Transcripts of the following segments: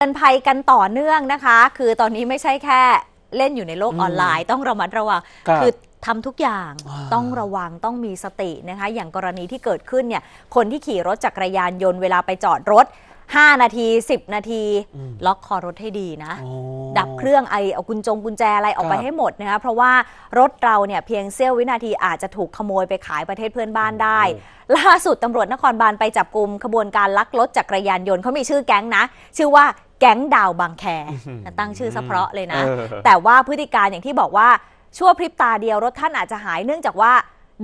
เตือนภัยกันต่อเนื่องนะคะ คือตอนนี้ไม่ใช่แค่เล่นอยู่ในโลกออนไลน์ ต้องระมัดระวังคือทำทุกอย่างต้องระวังต้องมีสตินะคะอย่างกรณีที่เกิดขึ้นเนี่ยคนที่ขี่รถจักรยานยนต์เวลาไปจอดรถ 5 นาที 10 นาที ล็อกคอรถให้ดีนะดับเครื่องไอเอากุญจงกุญแจอะไรออกไปให้หมดนะคะเพราะว่ารถเรา เนี่ยเพียงเสี้ยววินาทีอาจจะถูกขโมยไปขายประเทศเพื่อนบ้านได้ ล่าสุดตำรวจนครบาลไปจับกลุ่มขบวนการลักรถจักรยานยนต์เขามีชื่อแก๊งนะ ชื่อว่าแก๊งดาวบางแคตั้งชื่อซะเพราะเลยนะ แต่ว่าพฤติการอย่างที่บอกว่าชั่วพริบตาเดียวรถท่านอาจจะหายเนื่องจากว่า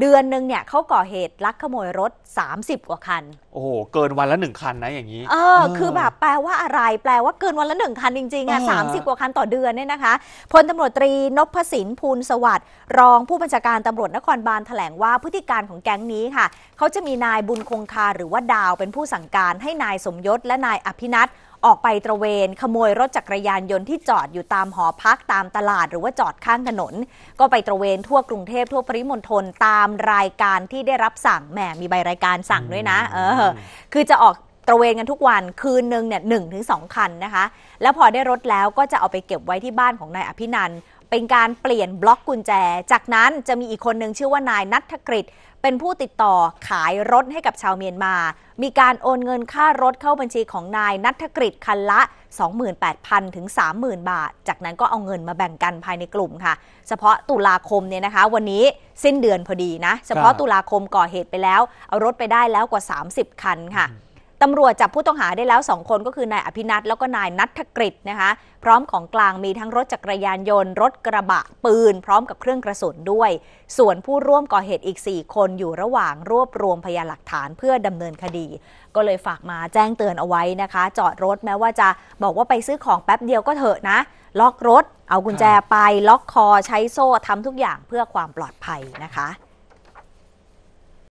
เดือนหนึ่งเนี่ยเขาก่อเหตุลักขโมยรถ 30กว่าคัน โอ้โหเกินวันละหนึ่งคันนะอย่างนี้เออคือแบบแปลว่าอะไรแปลว่าเกินวันละหนึ่งคันจริงๆอ่ะสามสิบกว่าคันต่อเดือนเนี่ยนะคะพลตำรวจตรีนพสินภูลสวัสดิ์รองผู้บัญชาการตำรวจนครบาลแถลงว่าพฤติการของแก๊งนี้ค่ะเขาจะมีนายบุญคงคาหรือว่าดาวเป็นผู้สั่งการ ให้นายสมยศ และนายอภินัทออกไปตระเวนขโมยรถจักรยานยนต์ที่จอดอยู่ตามหอพักตามตลาดหรือว่าจอดข้างถนน ก็ไปตระเวนทั่วกรุงเทพทั่วปริมณฑลตามรายการที่ได้รับสั่งแหมมีใบรายการสั่งด้วยนะเออคือจะออกตระเวนกันทุกวันคืนหนึ่งเนี่ยหนึ่งถึงสองคันนะคะ แล้วพอได้รถแล้วก็จะเอาไปเก็บไว้ที่บ้านของนายอภินันเป็นการเปลี่ยนบล็อกกุญแจ จากนั้นจะมีอีกคนหนึ่งชื่อว่านายนัทกฤษเป็นผู้ติดต่อขายรถให้กับชาวเมียนมา มีการโอนเงินค่ารถเข้าบัญชีของนายนัทกฤษคันละ 28,000 ถึง 30,000 บาท จากนั้นก็เอาเงินมาแบ่งกันภายในกลุ่มค่ะ เฉพาะตุลาคมเนี่ยนะคะ วันนี้สิ้นเดือนพอดีนะ เฉพาะตุลาคมก่อเหตุไปแล้ว เอารถไปได้แล้วกว่า 30 คันค่ะตำรวจจับผู้ต้องหาได้แล้ว 2 คนก็คือ นายอภินัทแล้วก็นายนัทกฤษนะคะ พร้อมของกลางมีทั้งรถจักรยานยนต์ รถกระบะปืน พร้อมกับเครื่องกระสุนด้วย ส่วนผู้ร่วมก่อเหตุอีก 4 คนอยู่ระหว่างรวบรวมพยานหลักฐานเพื่อดำเนินคดี ก็เลยฝากมาแจ้งเตือนเอาไว้นะคะจอดรถแม้ว่าจะบอกว่าไปซื้อของแป๊บเดียวก็เถอะนะ ล็อกรถ เอากุญแจไป ล็อกคอใช้โซ่ทำทุกอย่างเพื่อความปลอดภัยนะคะ